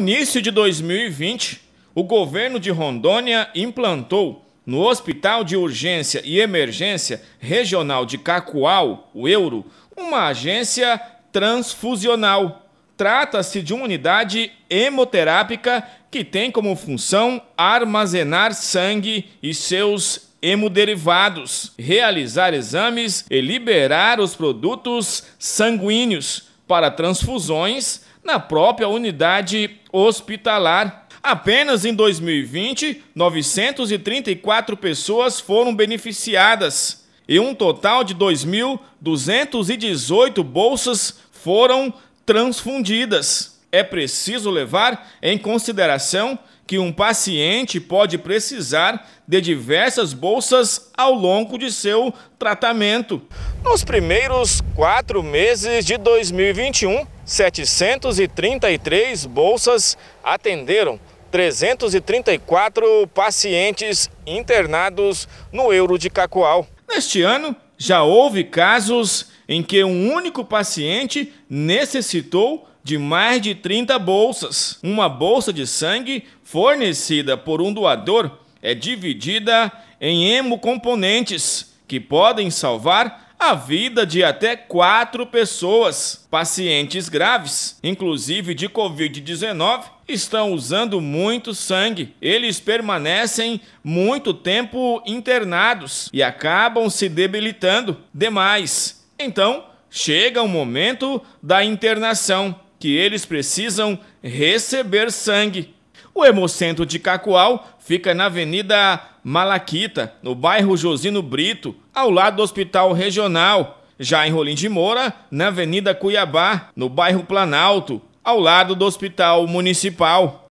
início de 2020, o governo de Rondônia implantou no Hospital de Urgência e Emergência Regional de Cacoal, o Euro, uma agência transfusional. Trata-se de uma unidade hemoterápica que tem como função armazenar sangue e seus hemoderivados, realizar exames e liberar os produtos sanguíneos para transfusões na própria unidade hospitalar. Apenas em 2020, 934 pessoas foram beneficiadas e um total de 2.218 bolsas foram transfundidas. É preciso levar em consideração que um paciente pode precisar de diversas bolsas ao longo de seu tratamento. Nos primeiros quatro meses de 2021, 733 bolsas atenderam 334 pacientes internados no Euro de Cacoal. Neste ano, já houve casos em que um único paciente necessitou de mais de 30 bolsas. Uma bolsa de sangue fornecida por um doador é dividida em hemocomponentes, que podem salvar a vida de até quatro pessoas. Pacientes graves, inclusive de Covid-19, estão usando muito sangue. Eles permanecem muito tempo internados e acabam se debilitando demais. Então, chega o momento da internação, que eles precisam receber sangue. O Hemocentro de Cacoal fica na Avenida Malaquita, no bairro Josino Brito, ao lado do Hospital Regional. Já em Rolim de Moura, na Avenida Cuiabá, no bairro Planalto, ao lado do Hospital Municipal.